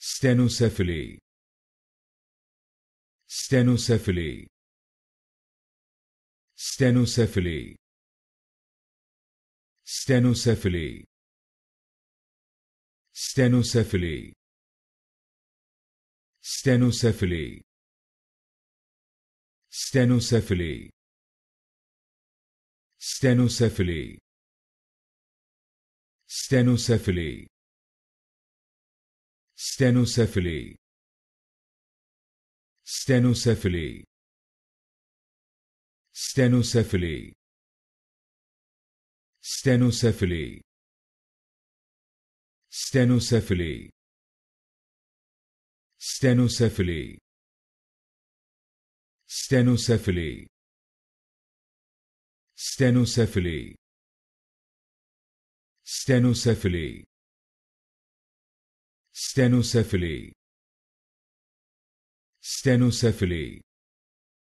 Stenocephaly Stenocephaly Stenocephaly Stenocephaly Stenocephaly Stenocephaly Stenocephaly Stenocephaly Stenocephaly Stenocephaly Stenocephaly Stenocephaly Stenocephaly Stenocephaly Stenocephaly Stenocephaly Stenocephaly Stenocephaly Stenocephaly Stenocephaly